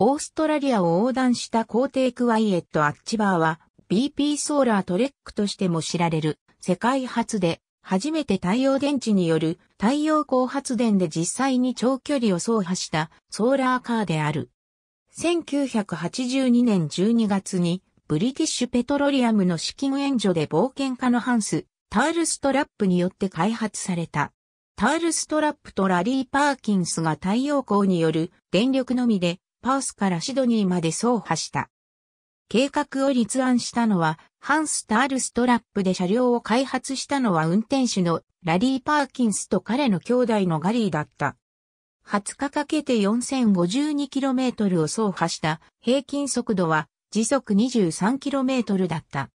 オーストラリアを横断した皇帝クワイエット・アッチバーは BP ソーラートレックとしても知られる世界初で初めて太陽電池による太陽光発電で実際に長距離を走破したソーラーカーである。1982年12月にブリティッシュペトロリアムの資金援助で冒険家のハンス、タールストラップによって開発された。タールストラップとラリー・パーキンスが太陽光による電力のみでパースからシドニーまで走破した。計画を立案したのは、ハンスタールストラップで車両を開発したのは運転手のラリー・パーキンスと彼の兄弟のガリーだった。20日かけて 4052km を走破した平均速度は時速 23km だった。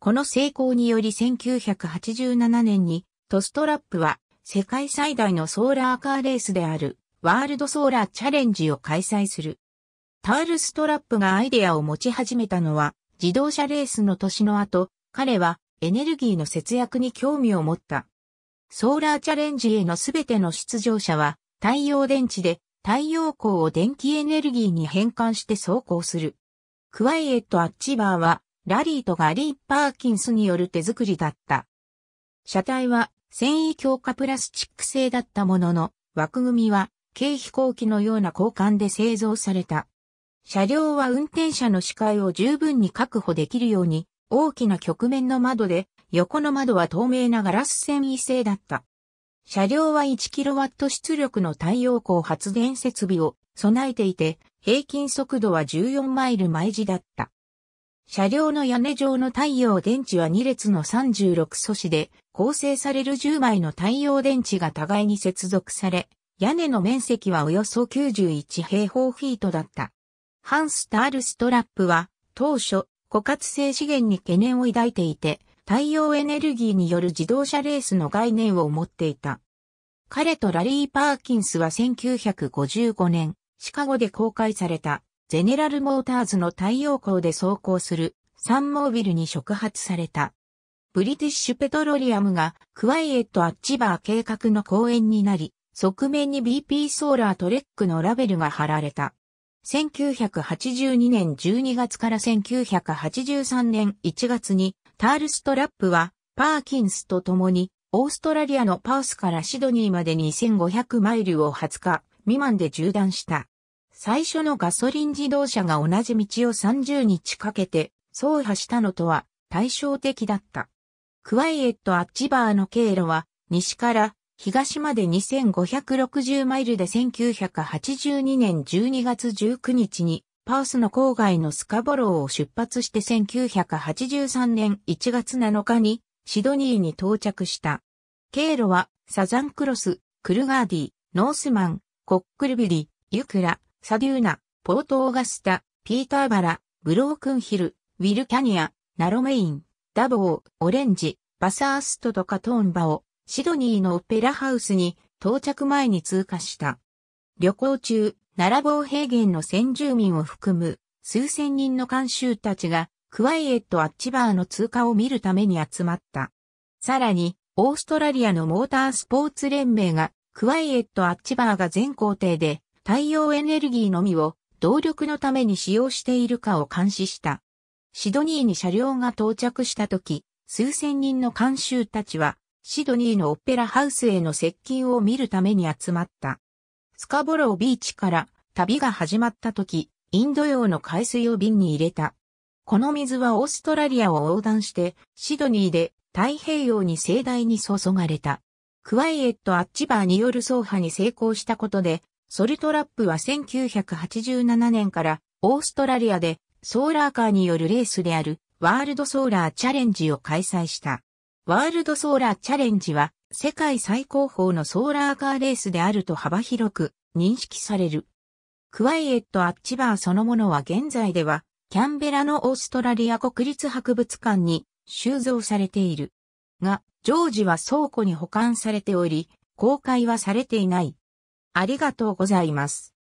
この成功により1987年にトストラップは世界最大のソーラーカーレースであるワールドソーラーチャレンジを開催する。タール・ストラップがアイデアを持ち始めたのは、自動車レースの年の後、彼はエネルギーの節約に興味を持った。ソーラーチャレンジへのすべての出場者は、太陽電池で太陽光を電気エネルギーに変換して走行する。クワイエット・アッチバーは、ラリーとガリー・パーキンスによる手作りだった。車体は繊維強化プラスチック製だったものの、枠組みは軽飛行機のような交換で製造された。車両は運転者の視界を十分に確保できるように、大きな局面の窓で、横の窓は透明なガラス繊維製だった。車両は 1kW 出力の太陽光発電設備を備えていて、平均速度は14マイル毎時だった。車両の屋根上の太陽電池は2列の36素子で構成される10枚の太陽電池が互いに接続され、屋根の面積はおよそ91平方フィートだった。ハンスタールストラップは、当初、枯渇性資源に懸念を抱いていて、太陽エネルギーによる自動車レースの概念を持っていた。彼とラリー・パーキンスは1955年、シカゴで公開された、ゼネラル・モーターズの太陽光で走行する、サンモービルに触発された。ブリティッシュ・ペトロリアムが、クワイエット・アッチバー計画の公演になり、側面に BP ソーラートレックのラベルが貼られた。1982年12月から1983年1月に、タールストラップは、パーキンスと共に、オーストラリアのパースからシドニーまで2500マイルを20日未満で縦断した。最初のガソリン自動車が同じ道を30日かけて走破したのとは対照的だった。クワイエット・アッチバーの経路は西から東まで2560マイルで1982年12月19日にパースの郊外のスカボローを出発して1983年1月7日にシドニーに到着した。経路はサザンクロス、クルガーディ、ノースマン、コックルビリ、ユクラ、サデューナ、ポートオーガスタ、ピーターバラ、ブロークンヒル、ウィルキャニア、ナロメイン、ダボー、オレンジ、バサーストとかトーンバオ、シドニーのオペラハウスに到着前に通過した。旅行中、奈良坊平原の先住民を含む数千人の監修たちがクワイエット・アッチバーの通過を見るために集まった。さらに、オーストラリアのモータースポーツ連盟が、クワイエット・アッチバーが全工程で太陽エネルギーのみを動力のために使用しているかを監視した。シドニーに車両が到着した時、数千人の監修たちはシドニーのオペラハウスへの接近を見るために集まった。スカボロービーチから旅が始まった時、インド洋の海水を瓶に入れた。この水はオーストラリアを横断して、シドニーで太平洋に盛大に注がれた。クワイエット・アッチバーによる走破に成功したことで、ソルトラップは1987年からオーストラリアでソーラーカーによるレースであるワールドソーラーチャレンジを開催した。ワールドソーラーチャレンジは世界最高峰のソーラーカーレースであると幅広く認識される。クワイエット・アッチバーそのものは現在ではキャンベラのオーストラリア国立博物館に収蔵されている。が、ジョージは倉庫に保管されており、公開はされていない。ありがとうございます。